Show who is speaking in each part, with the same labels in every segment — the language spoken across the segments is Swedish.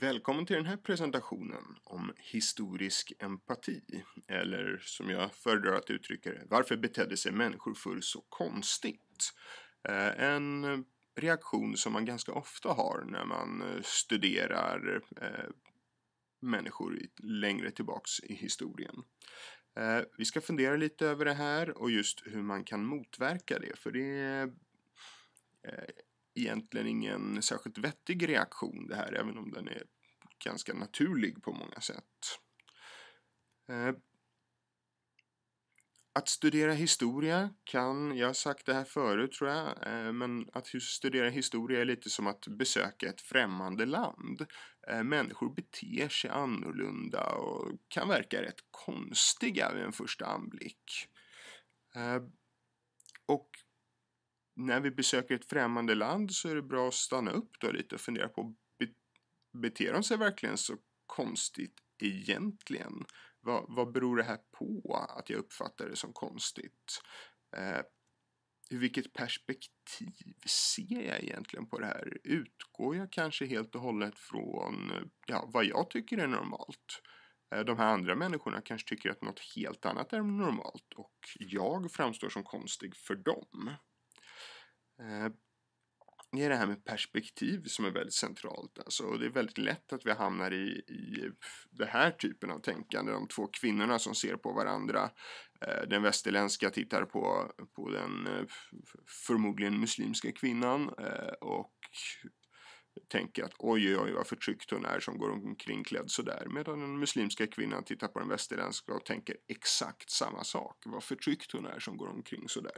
Speaker 1: Välkommen till den här presentationen om historisk empati. Eller som jag föredrar att uttrycka det, varför betedde sig människor förr så konstigt? Eh, en reaktion som man ganska ofta har när man eh, studerar eh, människor längre tillbaks i historien. Vi ska fundera lite över det här och just hur man kan motverka det, för det egentligen ingen särskilt vettig reaktion det här, även om den är ganska naturlig på många sätt. Eh, att studera historia kan, jag har sagt det här förut tror jag, eh, men att studera historia är lite som att besöka ett främmande land. Eh, människor beter sig annorlunda och kan verka rätt konstiga vid en första anblick. Och när vi besöker ett främmande land så är det bra att stanna upp då lite och fundera på beter de sig verkligen så konstigt egentligen? Vad, vad beror det här på att jag uppfattar det som konstigt? Eh, vilket perspektiv ser jag egentligen på det här? Utgår jag kanske helt och hållet från ja, vad jag tycker är normalt? Eh, de här andra människorna kanske tycker att något helt annat är normalt och jag framstår som konstig för dem. Eh, det är det här med perspektiv som är väldigt centralt. Alltså, och det är väldigt lätt att vi hamnar i, i den här typen av tänkande. De två kvinnorna som ser på varandra. Eh, den västerländska tittar på, på den eh, förmodligen muslimska kvinnan och tänker att oj, oj, vad förtryckt hon är som går omkring klädd sådär. Medan den muslimska kvinnan tittar på den västerländska och tänker exakt samma sak. Vad förtryckt hon är som går omkring sådär.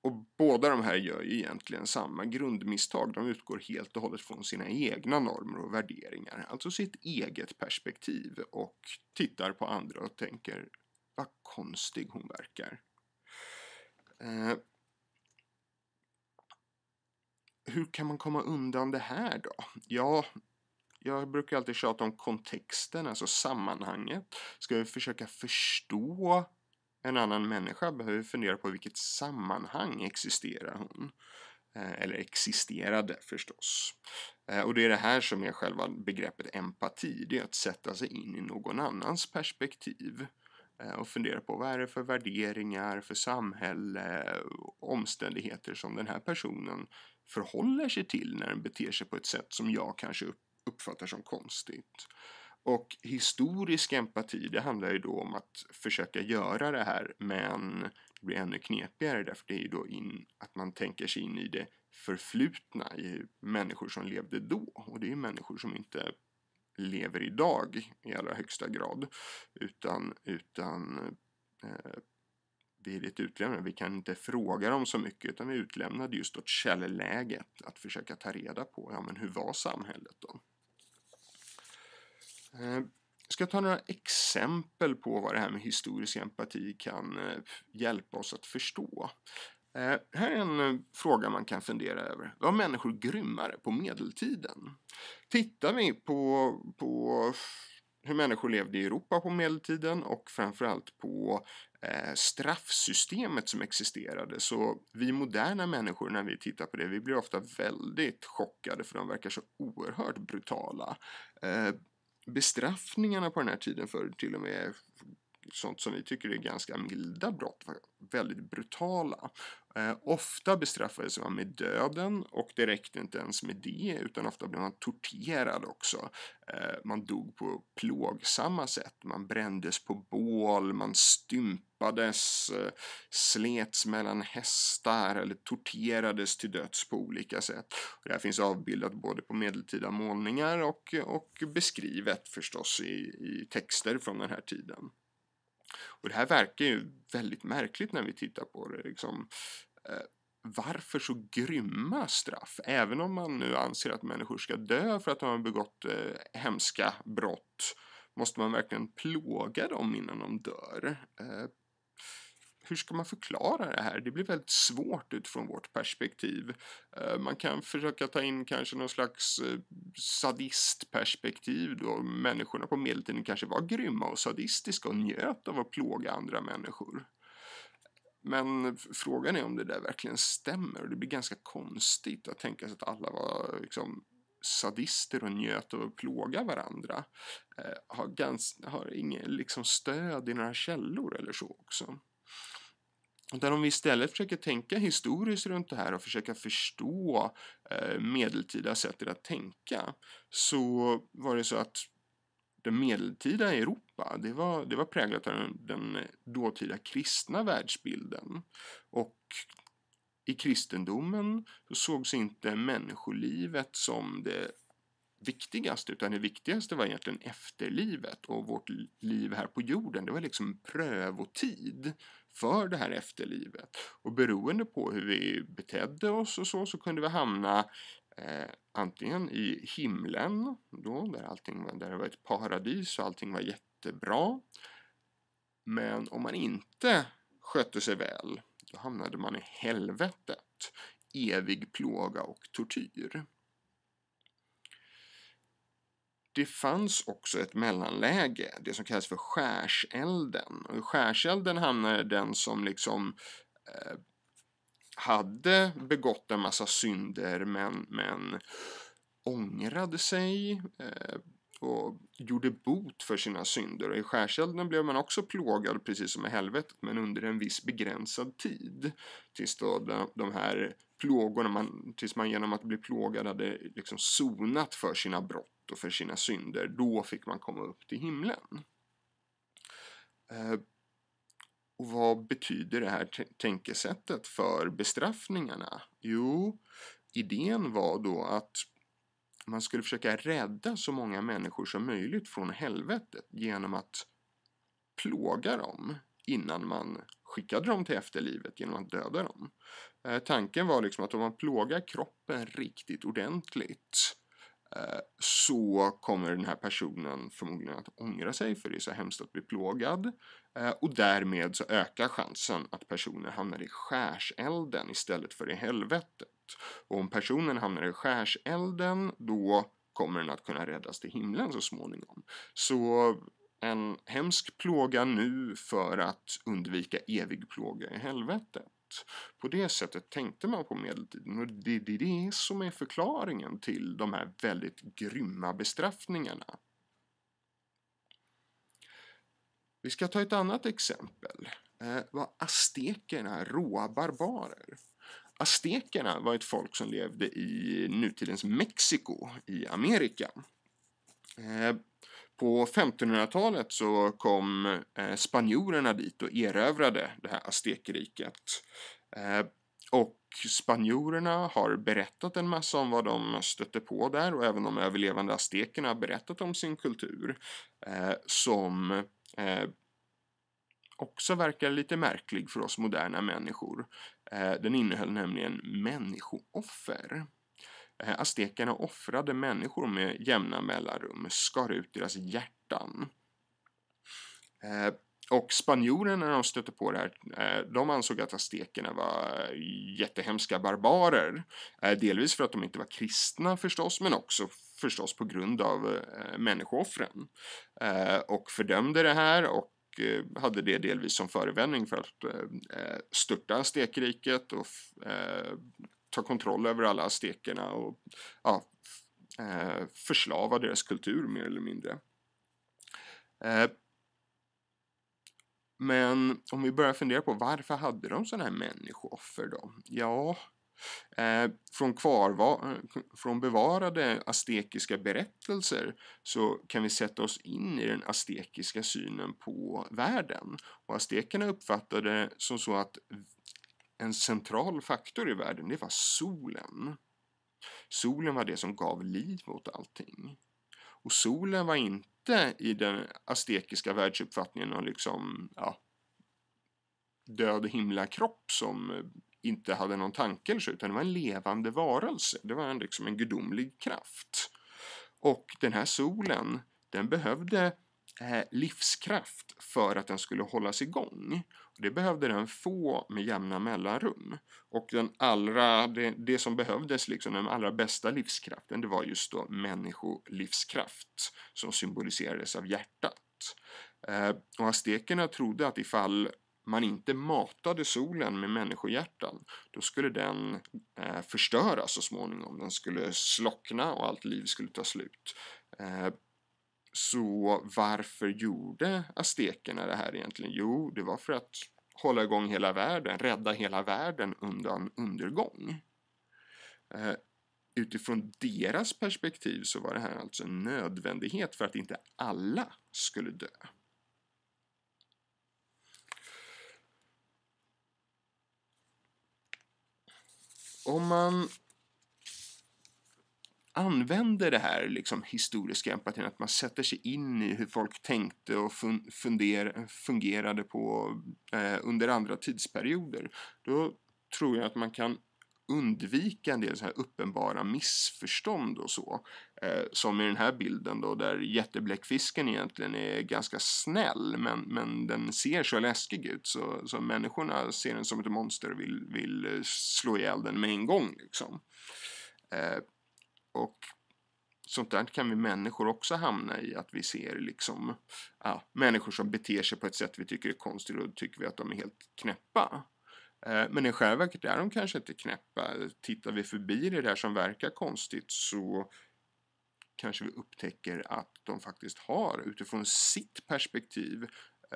Speaker 1: Och båda de här gör ju egentligen samma grundmisstag. De utgår helt och hållet från sina egna normer och värderingar, alltså sitt eget perspektiv och tittar på andra och tänker vad konstig hon verkar. Eh, hur kan man komma undan det här då? Ja, jag brukar alltid tjata om kontexten, alltså sammanhanget. Ska vi försöka förstå en annan människa behöver fundera på vilket sammanhang existerar hon? Eh, eller existerade förstås. Eh, och det är det här som är själva begreppet empati. Det är att sätta sig in i någon annans perspektiv. Eh, och fundera på vad är det för värderingar, för samhälle, omständigheter som den här personen förhåller sig till när den beter sig på ett sätt som jag kanske uppfattar som konstigt. Och historisk empati, det handlar ju då om att försöka göra det här men det blir ännu knepigare därför det är ju då in, att man tänker sig in i det förflutna, i människor som levde då. Och det är ju människor som inte lever idag i allra högsta grad. Utan, utan eh, vi är lite utlämnade. Vi kan inte fråga dem så mycket utan vi är utlämnade just åt källläget. Att försöka ta reda på, ja men hur var samhället då? Eh, jag Ska ta några exempel på vad det här med historisk empati kan eh, hjälpa oss att förstå. Eh, här är en fråga man kan fundera över. Var människor grymmare på medeltiden? Tittar vi på, på hur människor levde i Europa på medeltiden och framförallt på straffsystemet som existerade. Så vi moderna människor, när vi tittar på det, vi blir ofta väldigt chockade för de verkar så oerhört brutala bestraffningarna på den här tiden för till och med sånt som vi tycker är ganska milda brott väldigt brutala. Eh, ofta bestraffades man med döden och det räckte inte ens med det utan ofta blev man torterad också. Eh, man dog på plågsamma sätt, man brändes på bål, man stympades, eh, slets mellan hästar eller torterades till döds på olika sätt. Och det här finns avbildat både på medeltida målningar och, och beskrivet förstås i, i texter från den här tiden. Och det här verkar ju väldigt märkligt när vi tittar på det. Liksom, eh, varför så grymma straff? Även om man nu anser att människor ska dö för att de har begått eh, hemska brott måste man verkligen plåga dem innan de dör? Eh, hur ska man förklara det här? Det blir väldigt svårt utifrån vårt perspektiv. Eh, man kan försöka ta in kanske någon slags eh, sadistperspektiv då människorna på medeltiden kanske var grymma och sadistiska och njöt av att plåga andra människor. Men frågan är om det där verkligen stämmer och det blir ganska konstigt att tänka sig att alla var liksom sadister och njöt av att plåga varandra eh, har, gans, har ingen liksom stöd i några källor eller så också. Utan om vi istället försöker tänka historiskt runt det här och försöka förstå eh, medeltida sättet att tänka så var det så att det medeltida Europa, det var, det var präglat av den, den dåtida kristna världsbilden. Och i kristendomen sågs inte människolivet som det viktigaste, utan det viktigaste var egentligen efterlivet och vårt liv här på jorden. Det var liksom prövotid för det här efterlivet. Och beroende på hur vi betedde oss och så, så kunde vi hamna eh, antingen i himlen, då, där, allting, där det var ett paradis och allting var jättebra. Men om man inte skötte sig väl, då hamnade man i helvetet. Evig plåga och tortyr det fanns också ett mellanläge, det som kallas för skärselden. Och skärselden hamnade den som liksom eh, hade begått en massa synder men, men ångrade sig eh, och gjorde bot för sina synder. Och I skärselden blev man också plågad precis som i helvetet men under en viss begränsad tid. Tills då de, de här plågorna man, tills man genom att bli plågad hade liksom sonat för sina brott och för sina synder. Då fick man komma upp till himlen. Eh, och vad betyder det här tänkesättet för bestraffningarna? Jo, idén var då att man skulle försöka rädda så många människor som möjligt från helvetet genom att plåga dem innan man skickade dem till efterlivet genom att döda dem. Eh, tanken var liksom att om man plågar kroppen riktigt ordentligt eh, så kommer den här personen förmodligen att ångra sig för det är så hemskt att bli plågad. Eh, och därmed så ökar chansen att personen hamnar i skärselden istället för i helvetet. Och om personen hamnar i skärselden då kommer den att kunna räddas till himlen så småningom. Så en hemsk plåga nu för att undvika evig plåga i helvetet. På det sättet tänkte man på medeltiden och det är det, det som är förklaringen till de här väldigt grymma bestraffningarna. Vi ska ta ett annat exempel. Eh, var aztekerna råa barbarer? Aztekerna var ett folk som levde i nutidens Mexiko i Amerika. Eh, på 1500-talet så kom eh, spanjorerna dit och erövrade det här aztekeriket. Eh, och spanjorerna har berättat en massa om vad de stötte på där och även de överlevande aztekerna har berättat om sin kultur eh, som också verkar lite märklig för oss moderna människor. Den innehöll nämligen människooffer. Eh, aztekerna offrade människor med jämna mellanrum, skar ut deras hjärtan. Eh, och spanjorerna när de stötte på det här, eh, de ansåg att aztekerna var jättehemska barbarer. Delvis för att de inte var kristna förstås, men också förstås på grund av människooffren. Och fördömde det här och hade det delvis som förevändning för att störta aztekriket och ta kontroll över alla aztekerna och ja, eh, förslava deras kultur mer eller mindre. Eh, men om vi börjar fundera på varför hade de sådana här människooffer då? Ja, eh, från, eh, från bevarade aztekiska berättelser så kan vi sätta oss in i den aztekiska synen på världen. Och aztekerna uppfattade det som så att en central faktor i världen, det var solen. Solen var det som gav liv åt allting. Och solen var inte i den aztekiska världsuppfattningen någon liksom, ja, död himlakropp som eh, inte hade någon tanke eller så, utan det var en levande varelse. Det var en, liksom en gudomlig kraft. Och den här solen, den behövde Eh, livskraft för att den skulle hållas igång. Det behövde den få med jämna mellanrum. Och den allra, det, det som behövdes, liksom, den allra bästa livskraften, det var just då människolivskraft som symboliserades av hjärtat. Eh, och aztekerna trodde att ifall man inte matade solen med människohjärtan, då skulle den eh, förstöras så småningom. Den skulle slockna och allt liv skulle ta slut. Eh, så varför gjorde aztekerna det här egentligen? Jo, det var för att hålla igång hela världen, rädda hela världen undan undergång. Eh, utifrån deras perspektiv så var det här alltså en nödvändighet för att inte alla skulle dö. Om man använder det här liksom, historiska empatin, att man sätter sig in i hur folk tänkte och fun funder, fungerade på eh, under andra tidsperioder, då tror jag att man kan undvika en del så här uppenbara missförstånd och så. Eh, som i den här bilden då där jättebläckfisken egentligen är ganska snäll men, men den ser så läskig ut så, så människorna ser den som ett monster och vill, vill eh, slå ihjäl den med en gång. Liksom. Eh, och sånt där kan vi människor också hamna i. Att vi ser liksom ja, människor som beter sig på ett sätt vi tycker är konstigt och då tycker vi att de är helt knäppa. Eh, men i själva verket är de kanske inte knäppa. Tittar vi förbi det där som verkar konstigt så kanske vi upptäcker att de faktiskt har utifrån sitt perspektiv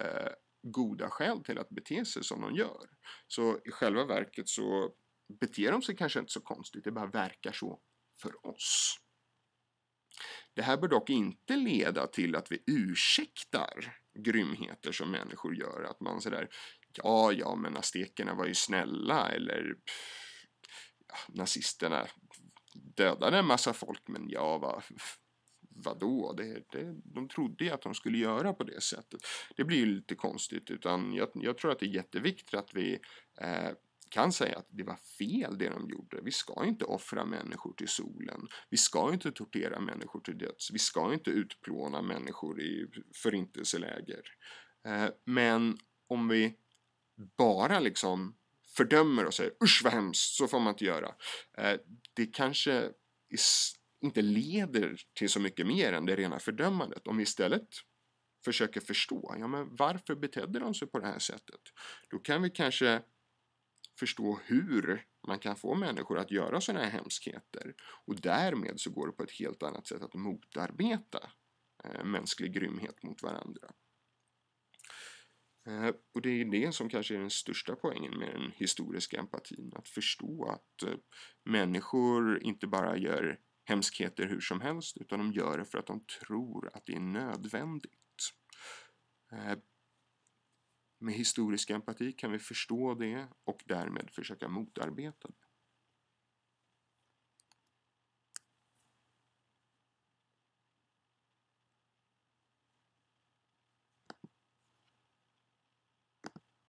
Speaker 1: eh, goda skäl till att bete sig som de gör. Så i själva verket så beter de sig kanske inte så konstigt, det bara verkar så för oss. Det här bör dock inte leda till att vi ursäktar grymheter som människor gör. Att man sådär, ja, ja, men aztekerna var ju snälla eller ja, nazisterna dödade en massa folk, men ja, vad, vadå? Det, det, de trodde ju att de skulle göra på det sättet. Det blir ju lite konstigt, utan jag, jag tror att det är jätteviktigt att vi eh, kan säga att det var fel det de gjorde. Vi ska inte offra människor till solen. Vi ska inte tortera människor till döds. Vi ska inte utplåna människor i förintelseläger. Eh, men om vi bara liksom fördömer och säger usch vad hemskt, så får man inte göra. Eh, det kanske inte leder till så mycket mer än det rena fördömandet. Om vi istället försöker förstå, ja men varför betedde de sig på det här sättet? Då kan vi kanske förstå hur man kan få människor att göra sådana här hemskheter. Och därmed så går det på ett helt annat sätt att motarbeta eh, mänsklig grymhet mot varandra. Eh, och det är det som kanske är den största poängen med den historiska empatin. Att förstå att eh, människor inte bara gör hemskheter hur som helst utan de gör det för att de tror att det är nödvändigt. Eh, med historisk empati kan vi förstå det och därmed försöka motarbeta det.